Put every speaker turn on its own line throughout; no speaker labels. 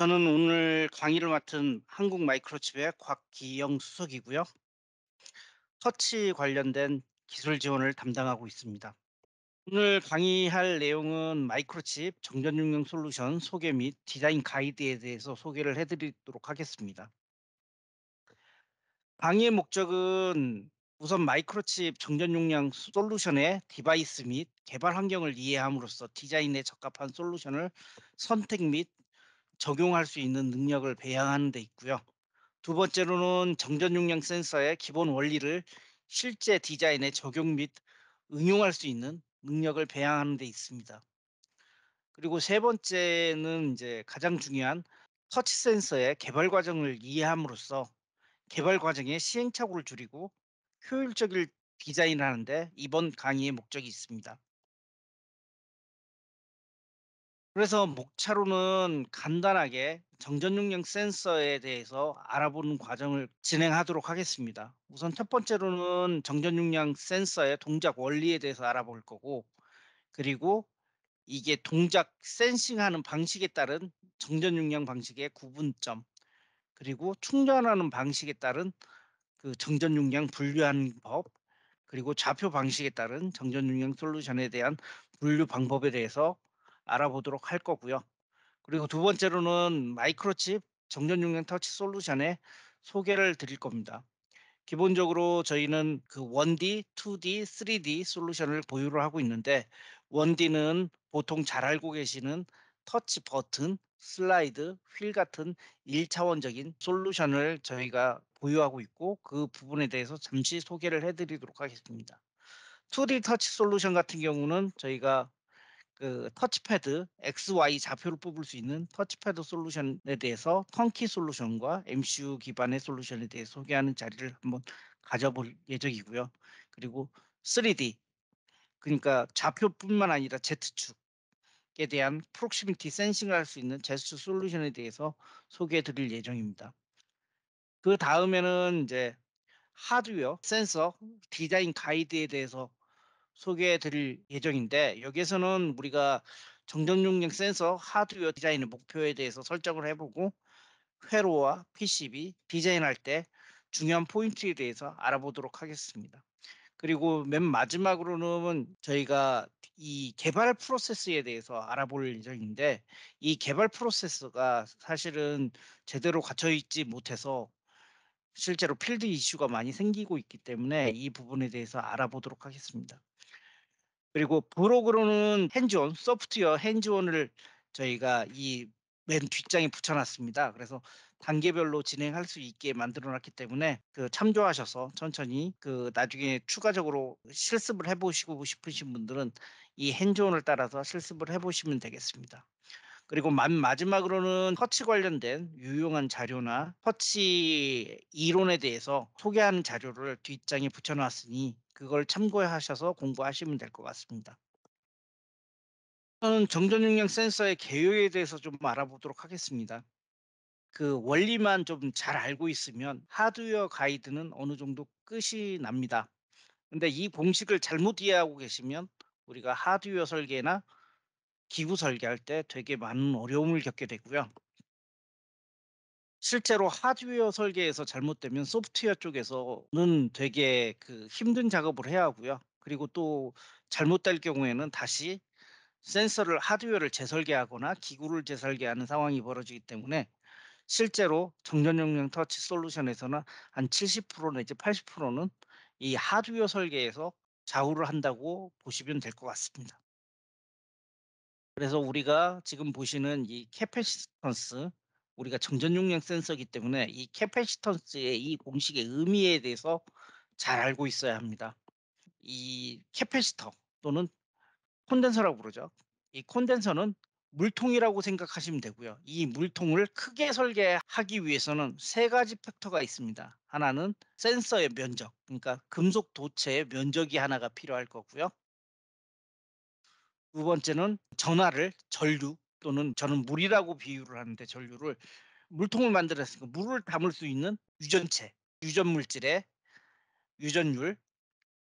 저는 오늘 강의를 맡은 한국 마이크로칩의 곽기영 수석이고요. 터치 관련된 기술 지원을 담당하고 있습니다. 오늘 강의할 내용은 마이크로칩 정전용용 솔루션 소개 및 디자인 가이드에 대해서 소개를 해드리도록 하겠습니다. 강의의 목적은 우선 마이크로칩 정전용량 솔루션의 디바이스 및 개발 환경을 이해함으로써 디자인에 적합한 솔루션을 선택 및 적용할 수 있는 능력을 배양하는 데 있고요. 두 번째로는 정전 용량 센서의 기본 원리를 실제 디자인에 적용 및 응용할 수 있는 능력을 배양하는 데 있습니다. 그리고 세 번째는 이제 가장 중요한 터치 센서의 개발 과정을 이해함으로써 개발 과정의 시행착오를 줄이고 효율적인 디자인 하는데 이번 강의의 목적이 있습니다. 그래서 목차로는 간단하게 정전용량 센서에 대해서 알아보는 과정을 진행하도록 하겠습니다. 우선 첫 번째로는 정전용량 센서의 동작 원리에 대해서 알아볼 거고 그리고 이게 동작 센싱하는 방식에 따른 정전용량 방식의 구분점 그리고 충전하는 방식에 따른 그 정전용량 분류하는 법 그리고 좌표 방식에 따른 정전용량 솔루션에 대한 분류 방법에 대해서 알아보도록 할 거고요. 그리고 두 번째로는 마이크로칩 정전용량 터치 솔루션의 소개를 드릴 겁니다. 기본적으로 저희는 그 1D, 2D, 3D 솔루션을 보유를 하고 있는데 1D는 보통 잘 알고 계시는 터치 버튼, 슬라이드, 휠 같은 1차원적인 솔루션을 저희가 보유하고 있고 그 부분에 대해서 잠시 소개를 해드리도록 하겠습니다. 2D 터치 솔루션 같은 경우는 저희가 그 터치패드 XY 좌표를 뽑을 수 있는 터치패드 솔루션에 대해서 턴키 솔루션과 MCU 기반의 솔루션에 대해 소개하는 자리를 한번 가져볼 예정이고요. 그리고 3D 그러니까 좌표뿐만 아니라 Z축에 대한 프록시미티 센싱을 할 수 있는 제스처 솔루션에 대해서 소개해 드릴 예정입니다. 그 다음에는 이제 하드웨어, 센서, 디자인 가이드에 대해서 소개해 드릴 예정인데 여기에서는 우리가 정전 용량 센서 하드웨어 디자인의 목표에 대해서 설정을 해보고 회로와 PCB 디자인할 때 중요한 포인트에 대해서 알아보도록 하겠습니다. 그리고 맨 마지막으로는 저희가 이 개발 프로세스에 대해서 알아볼 예정인데 이 개발 프로세스가 사실은 제대로 갖춰있지 못해서 실제로 필드 이슈가 많이 생기고 있기 때문에 이 부분에 대해서 알아보도록 하겠습니다. 그리고 브로그로는 핸즈온, 소프트웨어 핸즈온을 저희가 이 맨 뒷장에 붙여놨습니다. 그래서 단계별로 진행할 수 있게 만들어놨기 때문에 그 참조하셔서 천천히 그 나중에 추가적으로 실습을 해보시고 싶으신 분들은 이 핸즈온을 따라서 실습을 해보시면 되겠습니다. 그리고 마지막으로는 터치 관련된 유용한 자료나 터치 이론에 대해서 소개하는 자료를 뒷장에 붙여놨으니 그걸 참고하셔서 공부하시면 될 것 같습니다. 저는 정전용량 센서의 개요에 대해서 좀 알아보도록 하겠습니다. 그 원리만 좀 잘 알고 있으면 하드웨어 가이드는 어느 정도 끝이 납니다. 근데 이 공식을 잘못 이해하고 계시면 우리가 하드웨어 설계나 기구 설계할 때 되게 많은 어려움을 겪게 되고요. 실제로 하드웨어 설계에서 잘못되면 소프트웨어 쪽에서는 되게 그 힘든 작업을 해야 하고요. 그리고 또 잘못될 경우에는 다시 센서를 하드웨어를 재설계하거나 기구를 재설계하는 상황이 벌어지기 때문에 실제로 정전용량 터치 솔루션에서는 한 70% 내지 80%는 이 하드웨어 설계에서 좌우를 한다고 보시면 될 것 같습니다. 그래서 우리가 지금 보시는 이 캐패시턴스 우리가 정전 용량 센서이기 때문에 이 캐패시턴스의 이 공식의 의미에 대해서 잘 알고 있어야 합니다. 이 캐패시터 또는 콘덴서라고 그러죠. 이 콘덴서는 물통이라고 생각하시면 되고요. 이 물통을 크게 설계하기 위해서는 세 가지 팩터가 있습니다. 하나는 센서의 면적, 그러니까 금속 도체의 면적이 하나가 필요할 거고요. 두 번째는 전화를 전류, 또는 저는 물이라고 비유를 하는데 전류를 물통을 만들었으니까 물을 담을 수 있는 유전체, 유전 물질의 유전율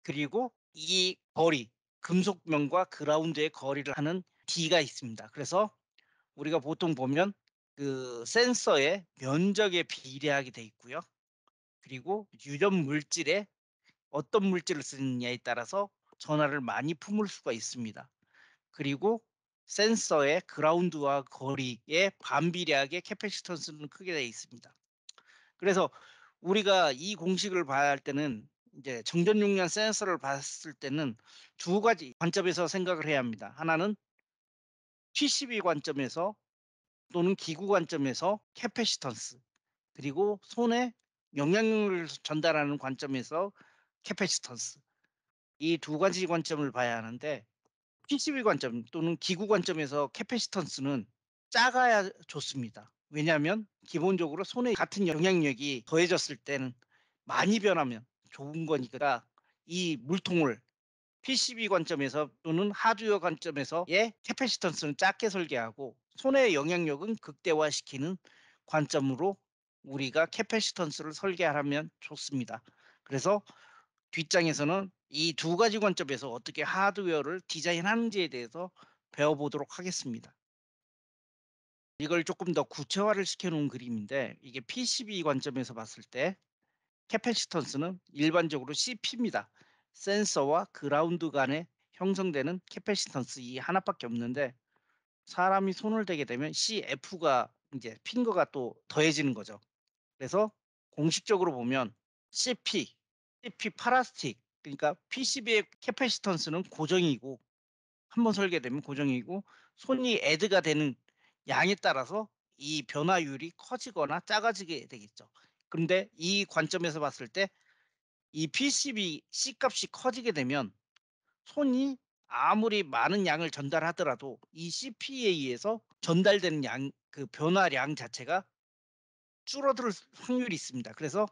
그리고 이 거리, 금속면과 그라운드의 거리를 하는 D가 있습니다. 그래서 우리가 보통 보면 그 센서의 면적에 비례하게 돼 있고요. 그리고 유전 물질에 어떤 물질을 쓰느냐에 따라서 전화를 많이 품을 수가 있습니다. 그리고 센서의 그라운드와 거리의 반비례하게 캐패시턴스는 크게 되어 있습니다. 그래서 우리가 이 공식을 봐야 할 때는 이제 정전 용량 센서를 봤을 때는 두 가지 관점에서 생각을 해야 합니다. 하나는 PCB 관점에서 또는 기구 관점에서 캐패시턴스 그리고 손에 영향력을 전달하는 관점에서 캐패시턴스 이 두 가지 관점을 봐야 하는데 PCB 관점 또는 기구 관점에서 캐패시턴스는 작아야 좋습니다. 왜냐하면 기본적으로 손에 같은 영향력이 더해졌을 때는 많이 변하면 좋은 거니까 이 물통을 PCB 관점에서 또는 하드웨어 관점에서의 캐패시턴스는 작게 설계하고 손의 영향력은 극대화시키는 관점으로 우리가 캐패시턴스를 설계하면 좋습니다. 그래서 뒷장에서는 이두 가지 관점에서 어떻게 하드웨어를 디자인하는지에 대해서 배워보도록 하겠습니다. 이걸 조금 더 구체화를 시켜놓은 그림인데 이게 PCB 관점에서 봤을 때 캐패시턴스는 일반적으로 CP입니다. 센서와 그라운드 간에 형성되는 캐패시턴스 이 하나밖에 없는데 사람이 손을 대게 되면 CF가 이제 핀거가 또 더해지는 거죠. 그래서 공식적으로 보면 CP, CP 파라스틱 그러니까 PCB의 캐패시턴스는 고정이고 한번 설계되면 고정이고 손이 애드가 되는 양에 따라서 이 변화율이 커지거나 작아지게 되겠죠. 그런데 이 관점에서 봤을 때 이 PCB C 값이 커지게 되면 손이 아무리 많은 양을 전달하더라도 이 CP에 의해서 전달되는 양, 그 변화량 자체가 줄어들 확률이 있습니다. 그래서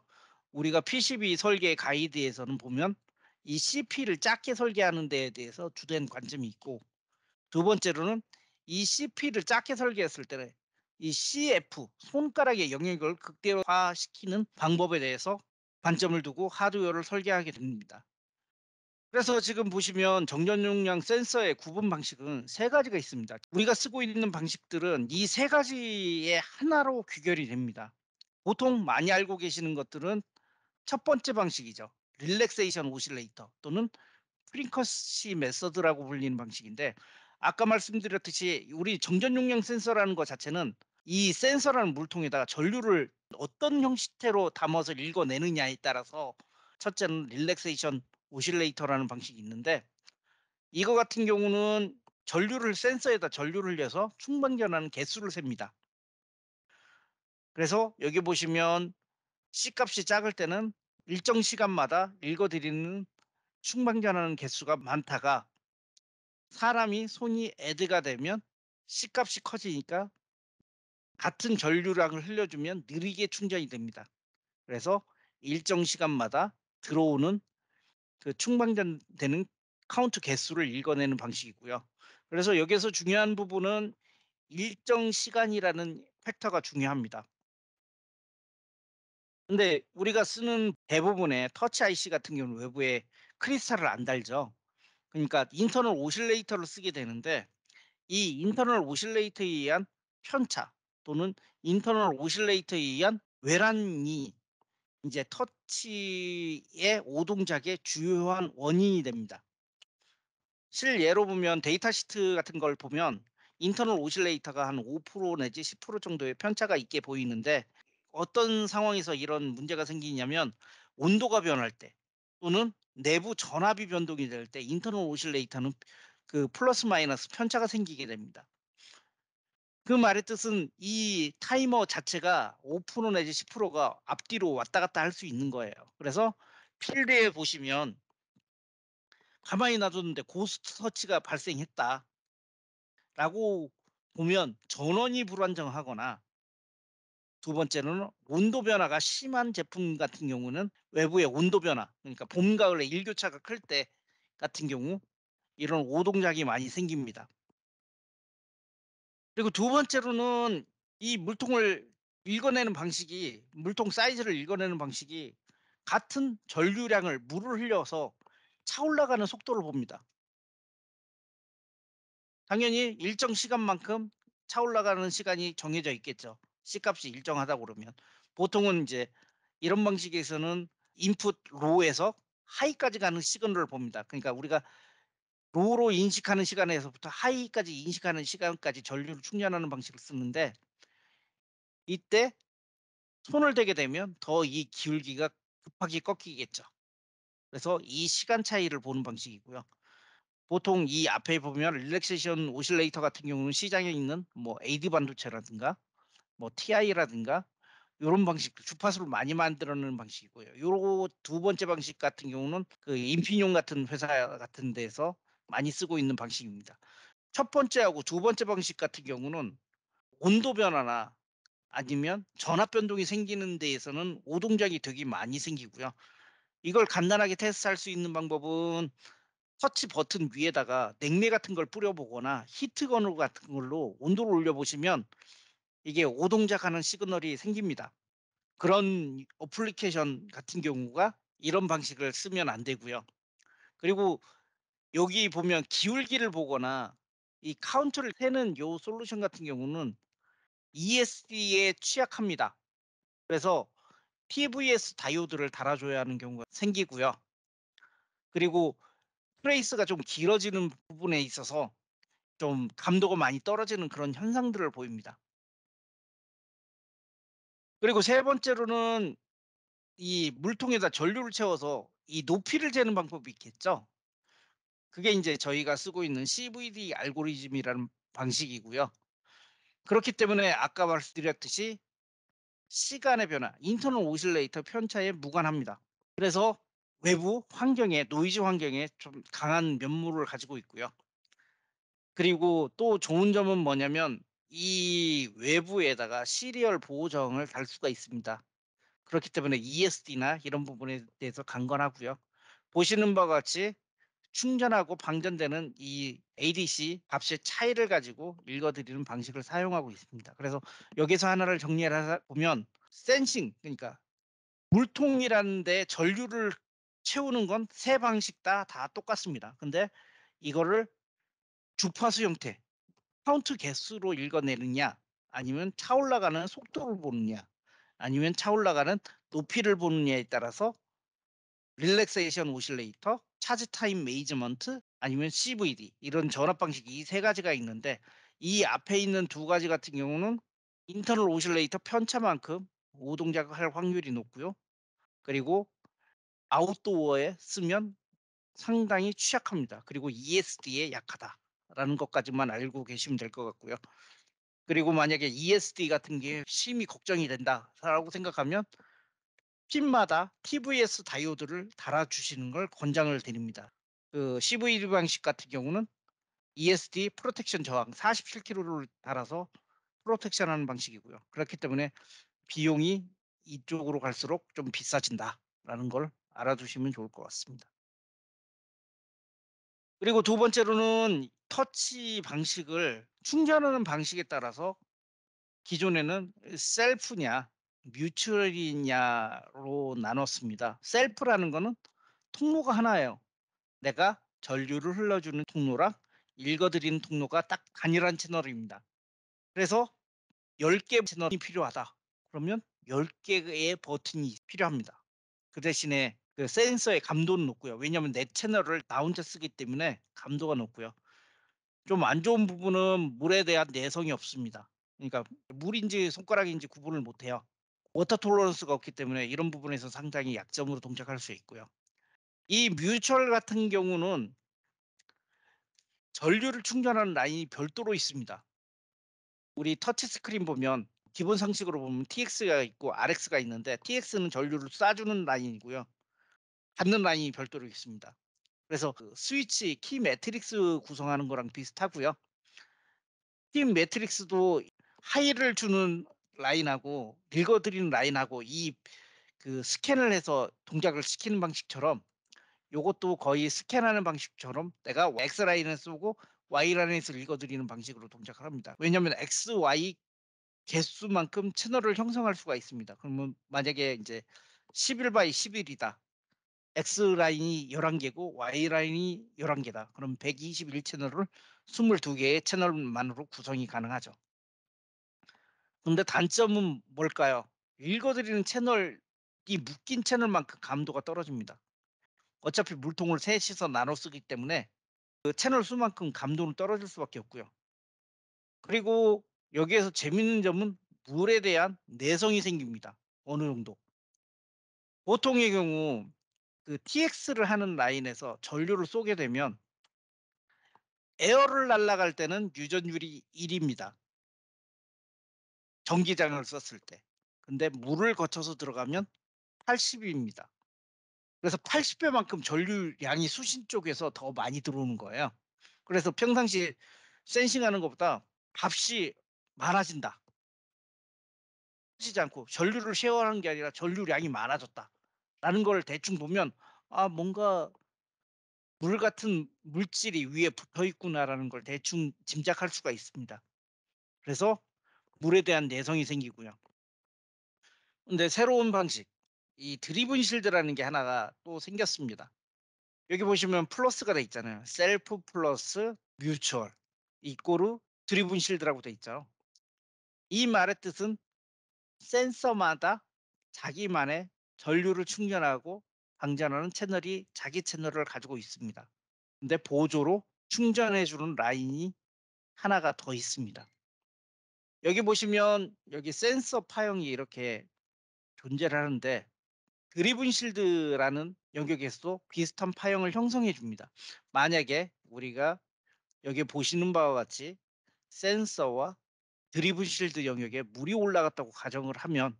우리가 PCB 설계 가이드에서는 보면 이 CP를 작게 설계하는 데에 대해서 주된 관점이 있고 두 번째로는 이 CP를 작게 설계했을 때는 이 CF 손가락의 영역을 극대화시키는 방법에 대해서 관점을 두고 하드웨어를 설계하게 됩니다. 그래서 지금 보시면 정전 용량 센서의 구분 방식은 세 가지가 있습니다. 우리가 쓰고 있는 방식들은 이 세 가지의 하나로 귀결이 됩니다. 보통 많이 알고 계시는 것들은 첫 번째 방식이죠. 릴렉세이션 오실레이터 또는 프링커시 메서드라고 불리는 방식인데 아까 말씀드렸듯이 우리 정전 용량 센서라는 것 자체는 이 센서라는 물통에다가 전류를 어떤 형식태로 담아서 읽어내느냐에 따라서 첫째는 릴렉세이션 오실레이터라는 방식이 있는데 이거 같은 경우는 전류를 센서에다 전류를 내서 충분 전하는 개수를 셉니다. 그래서 여기 보시면 C값이 작을 때는 일정 시간마다 읽어드리는 충방전하는 개수가 많다가 사람이 손이 애드가 되면 C값이 커지니까 같은 전류량을 흘려주면 느리게 충전이 됩니다. 그래서 일정 시간마다 들어오는 그 충방전되는 카운트 개수를 읽어내는 방식이고요. 그래서 여기에서 중요한 부분은 일정 시간이라는 팩터가 중요합니다. 근데 우리가 쓰는 대부분의 터치 IC 같은 경우는 외부에 크리스탈을 안 달죠. 그러니까 인터널 오실레이터를 쓰게 되는데 이 인터널 오실레이터에 의한 편차 또는 인터널 오실레이터에 의한 외란이 이제 터치의 오동작의 주요한 원인이 됩니다. 실예로 보면 데이터 시트 같은 걸 보면 인터널 오실레이터가 한 5% 내지 10% 정도의 편차가 있게 보이는데 어떤 상황에서 이런 문제가 생기냐면 온도가 변할 때 또는 내부 전압이 변동이 될 때 인터널 오실레이터는 그 플러스 마이너스 편차가 생기게 됩니다. 그 말의 뜻은 이 타이머 자체가 5% 내지 10%가 앞뒤로 왔다 갔다 할 수 있는 거예요. 그래서 필드에 보시면 가만히 놔뒀는데 고스트 터치가 발생했다. 라고 보면 전원이 불안정하거나 두 번째로는 온도 변화가 심한 제품 같은 경우는 외부의 온도 변화, 그러니까 봄, 가을에 일교차가 클 때 같은 경우 이런 오동작이 많이 생깁니다. 그리고 두 번째로는 이 물통을 읽어내는 방식이 물통 사이즈를 읽어내는 방식이 같은 전류량을 물을 흘려서 차올라가는 속도를 봅니다. 당연히 일정 시간만큼 차올라가는 시간이 정해져 있겠죠. C값이 일정하다 고 그러면 보통은 이제 이런 방식에서는 인풋 로에서 우 하이까지 가는 시그널을 봅니다. 그러니까 우리가 로로 우 인식하는 시간에서부터 하이까지 인식하는 시간까지 전류를 충전하는 방식을 쓰는데 이때 손을 대게 되면 더 이 기울기가 급하게 꺾이겠죠. 그래서 이 시간 차이를 보는 방식이고요. 보통 이 앞에 보면 릴렉세이션 오실레이터 같은 경우는 시장에 있는 뭐 AD 반도체라든가 뭐 TI라든가 이런 방식 주파수를 많이 만들어내는 방식이고요. 요거 두 번째 방식 같은 경우는 그인피니 같은 회사 같은 데서 많이 쓰고 있는 방식입니다. 첫 번째하고 두 번째 방식 같은 경우는 온도 변화나 아니면 전압 변동이 생기는 데에서는 오동작이 되게 많이 생기고요. 이걸 간단하게 테스트할 수 있는 방법은 터치 버튼 위에다가 냉매 같은 걸 뿌려보거나 히트건으로 같은 걸로 온도를 올려보시면 이게 오동작하는 시그널이 생깁니다. 그런 어플리케이션 같은 경우가 이런 방식을 쓰면 안 되고요. 그리고 여기 보면 기울기를 보거나 이 카운트를 세는 요 솔루션 같은 경우는 ESD에 취약합니다. 그래서 PVS 다이오드를 달아줘야 하는 경우가 생기고요. 그리고 트레이스가 좀 길어지는 부분에 있어서 좀 감도가 많이 떨어지는 그런 현상들을 보입니다. 그리고 세 번째로는 이 물통에다 전류를 채워서 이 높이를 재는 방법이 있겠죠. 그게 이제 저희가 쓰고 있는 CVD 알고리즘이라는 방식이고요. 그렇기 때문에 아까 말씀드렸듯이 시간의 변화, 인터널 오실레이터 편차에 무관합니다. 그래서 외부 환경에, 노이즈 환경에 좀 강한 면모를 가지고 있고요. 그리고 또 좋은 점은 뭐냐면 이 외부에다가 시리얼 보호정을 달 수가 있습니다. 그렇기 때문에 ESD나 이런 부분에 대해서 강건하고요. 보시는 바와 같이 충전하고 방전되는 이 ADC 값의 차이를 가지고 읽어드리는 방식을 사용하고 있습니다. 그래서 여기서 하나를 정리를 보면 센싱 그러니까 물통이라는 데 전류를 채우는 건 세 방식 다 다 똑같습니다. 근데 이거를 주파수 형태 카운트 개수로 읽어내느냐 아니면 차올라가는 속도를 보느냐 아니면 차올라가는 높이를 보느냐에 따라서 릴렉세이션 오실레이터, 차지 타임 메이즈먼트 아니면 CVD 이런 전압 방식이 이세 가지가 있는데 이 앞에 있는 두 가지 같은 경우는 인터널 오실레이터 편차만큼 오동작할 확률이 높고요. 그리고 아웃도어에 쓰면 상당히 취약합니다. 그리고 ESD에 약하다. 라는 것까지만 알고 계시면 될 것 같고요. 그리고 만약에 ESD 같은 게 심히 걱정이 된다라고 생각하면 핀마다 TVS 다이오드를 달아주시는 걸 권장을 드립니다. 그 CVD 방식 같은 경우는 ESD 프로텍션 저항 47kg를 달아서 프로텍션 하는 방식이고요. 그렇기 때문에 비용이 이쪽으로 갈수록 좀 비싸진다라는 걸 알아두시면 좋을 것 같습니다. 그리고 두 번째로는 터치 방식을 충전하는 방식에 따라서 기존에는 셀프냐 뮤추얼이냐로 나눴습니다. 셀프라는 거는 통로가 하나예요. 내가 전류를 흘러주는 통로랑 읽어드리는 통로가 딱 단일한 채널입니다. 그래서 10개 채널이 필요하다. 그러면 10개의 버튼이 필요합니다. 그 대신에 그 센서의 감도는 높고요. 왜냐하면 내 채널을 나 혼자 쓰기 때문에 감도가 높고요. 좀 안 좋은 부분은 물에 대한 내성이 없습니다. 그러니까 물인지 손가락인지 구분을 못해요. 워터 톨러런스가 없기 때문에 이런 부분에서 상당히 약점으로 동작할 수 있고요. 이 뮤추얼 같은 경우는 전류를 충전하는 라인이 별도로 있습니다. 우리 터치 스크린 보면 기본 상식으로 보면 TX가 있고 RX가 있는데 TX는 전류를 쏴주는 라인이고요. 받는 라인이 별도로 있습니다. 그래서 그 스위치 키 매트릭스 구성하는 거랑 비슷하고요. 키 매트릭스도 하이를 주는 라인하고 읽어드리는 라인하고 이 그 스캔을 해서 동작을 시키는 방식처럼 이것도 거의 스캔하는 방식처럼 내가 X 라인을 쓰고 Y 라인에서 읽어드리는 방식으로 동작을 합니다. 왜냐하면 X, Y 개수만큼 채널을 형성할 수가 있습니다. 그러면 만약에 이제 11 b 11이다. X라인이 11개고 Y라인이 11개다. 그럼 121채널을 22개의 채널만으로 구성이 가능하죠. 근데 단점은 뭘까요? 읽어드리는 채널이 묶인 채널만큼 감도가 떨어집니다. 어차피 물통을 셋이서 나눠 쓰기 때문에 그 채널 수만큼 감도는 떨어질 수밖에 없고요. 그리고 여기에서 재밌는 점은 물에 대한 내성이 생깁니다. 어느 정도. 보통의 경우 그 TX를 하는 라인에서 전류를 쏘게 되면 에어를 날아갈 때는 유전율이 1입니다. 전기장을 음. 썼을 때. 근데 물을 거쳐서 들어가면 80입니다. 그래서 80배만큼 전류량이 수신 쪽에서 더 많이 들어오는 거예요. 그래서 평상시 센싱하는 것보다 값이 많아진다. 쓰지 않고 전류를 쉐어하는 게 아니라 전류량이 많아졌다. 라는 걸 대충 보면 아 뭔가 물 같은 물질이 위에 붙어 있구나라는 걸 대충 짐작할 수가 있습니다. 그래서 물에 대한 내성이 생기고요. 근데 새로운 방식, 이 드리븐 실드라는 게 하나가 또 생겼습니다. 여기 보시면 플러스가 돼 있잖아요. 셀프 플러스 뮤추얼 이꼬르 드리븐 실드라고 돼 있죠. 이 말의 뜻은 센서마다 자기만의 전류를 충전하고 방전하는 채널이 자기 채널을 가지고 있습니다. 근데 보조로 충전해주는 라인이 하나가 더 있습니다. 여기 보시면 여기 센서 파형이 이렇게 존재를 하는데 드리븐 실드라는 영역에서도 비슷한 파형을 형성해 줍니다. 만약에 우리가 여기 보시는 바와 같이 센서와 드리븐 실드 영역에 물이 올라갔다고 가정을 하면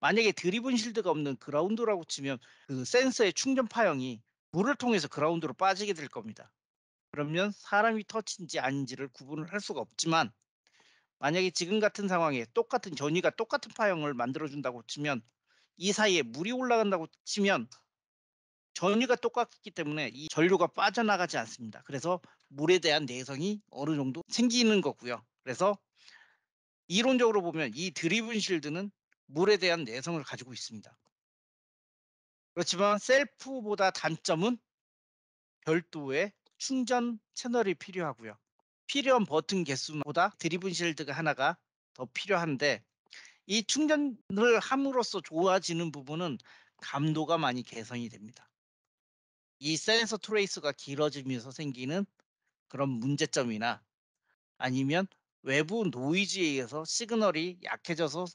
만약에 드리븐 실드가 없는 그라운드라고 치면 그 센서의 충전 파형이 물을 통해서 그라운드로 빠지게 될 겁니다. 그러면 사람이 터치인지 아닌지를 구분을 할 수가 없지만 만약에 지금 같은 상황에 똑같은 전위가 똑같은 파형을 만들어준다고 치면 이 사이에 물이 올라간다고 치면 전위가 똑같기 때문에 이 전류가 빠져나가지 않습니다. 그래서 물에 대한 내성이 어느 정도 생기는 거고요. 그래서 이론적으로 보면 이 드리븐 실드는 물에 대한 내성을 가지고 있습니다. 그렇지만 셀프보다 단점은 별도의 충전 채널이 필요하고요. 필요한 버튼 개수보다 드리븐 실드가 하나가 더 필요한데 이 충전을 함으로써 좋아지는 부분은 감도가 많이 개선이 됩니다. 이 센서 트레이스가 길어지면서 생기는 그런 문제점이나 아니면 외부 노이즈에 의해서 시그널이 약해져서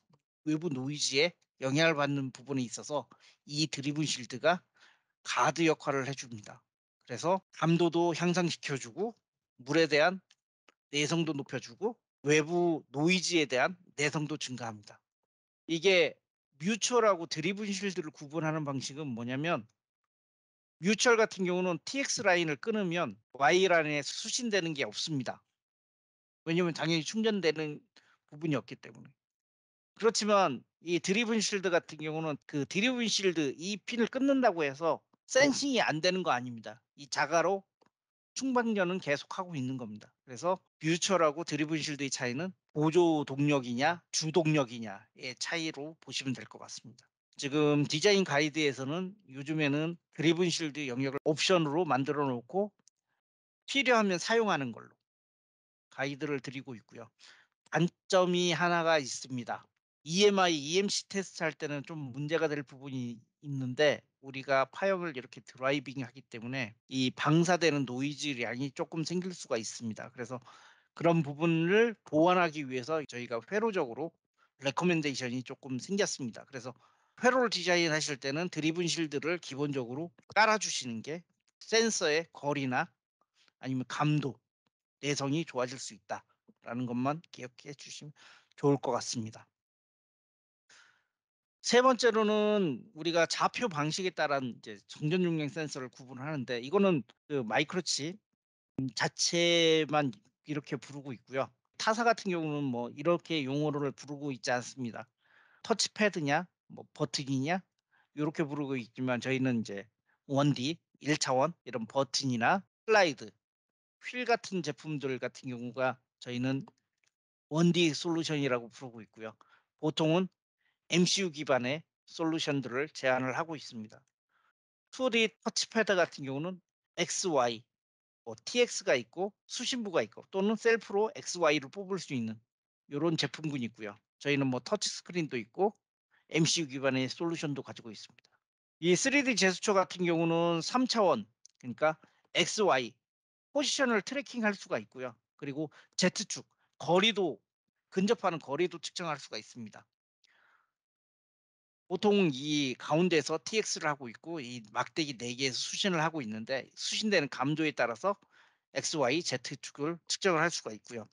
외부 노이즈에 영향을 받는 부분에 있어서 이 드리븐 실드가 가드 역할을 해줍니다. 그래서 감도도 향상시켜주고 물에 대한 내성도 높여주고 외부 노이즈에 대한 내성도 증가합니다. 이게 뮤추얼하고 드리븐 실드를 구분하는 방식은 뭐냐면 뮤추얼 같은 경우는 TX 라인을 끊으면 Y 라인에 수신되는 게 없습니다. 왜냐면 하 당연히 충전되는 부분이 없기 때문에. 그렇지만 이 드리븐 실드 같은 경우는 그 드리븐 실드 이 핀을 끊는다고 해서 센싱이 네. 안 되는 거 아닙니다. 이 자가로 충방전은 계속하고 있는 겁니다. 그래서 뮤추라고 드리븐 실드의 차이는 보조 동력이냐 주동력이냐의 차이로 보시면 될 것 같습니다. 지금 디자인 가이드에서는 요즘에는 드리븐 실드 영역을 옵션으로 만들어 놓고 필요하면 사용하는 걸로 가이드를 드리고 있고요. 단점이 하나가 있습니다. EMI, EMC 테스트 할 때는 좀 문제가 될 부분이 있는데 우리가 파형을 이렇게 드라이빙 하기 때문에 이 방사되는 노이즈량이 조금 생길 수가 있습니다. 그래서 그런 부분을 보완하기 위해서 저희가 회로적으로 레코멘데이션이 조금 생겼습니다. 그래서 회로를 디자인하실 때는 드리븐 실드를 기본적으로 깔아주시는 게 센서의 거리나 아니면 감도, 내성이 좋아질 수 있다라는 것만 기억해 주시면 좋을 것 같습니다. 세 번째로는 우리가 좌표 방식에 따른 이제 정전 용량 센서를 구분하는데 이거는 그 마이크로칩 자체만 이렇게 부르고 있고요. 타사 같은 경우는 뭐 이렇게 용어를 부르고 있지 않습니다. 터치패드냐, 뭐 버튼이냐 이렇게 부르고 있지만 저희는 이제 원디, 1차원 이런 버튼이나 슬라이드, 휠 같은 제품들 같은 경우가 저희는 원디 솔루션이라고 부르고 있고요. 보통은 MCU 기반의 솔루션들을 제안을 하고 있습니다. 2D 터치패드 같은 경우는 XY, 뭐 TX가 있고 수신부가 있고 또는 셀프로 XY를 뽑을 수 있는 이런 제품군이 있고요. 저희는 뭐 터치스크린도 있고 MCU 기반의 솔루션도 가지고 있습니다. 이 3D 제스처 같은 경우는 3차원 그러니까 XY 포지션을 트래킹할 수가 있고요. 그리고 Z축 거리도 근접하는 거리도 측정할 수가 있습니다. 보통 이 가운데에서 TX를 하고 있고 이 막대기 4개에서 수신을 하고 있는데 수신되는 감도에 따라서 X, Y, Z 축을 측정을 할 수가 있고요.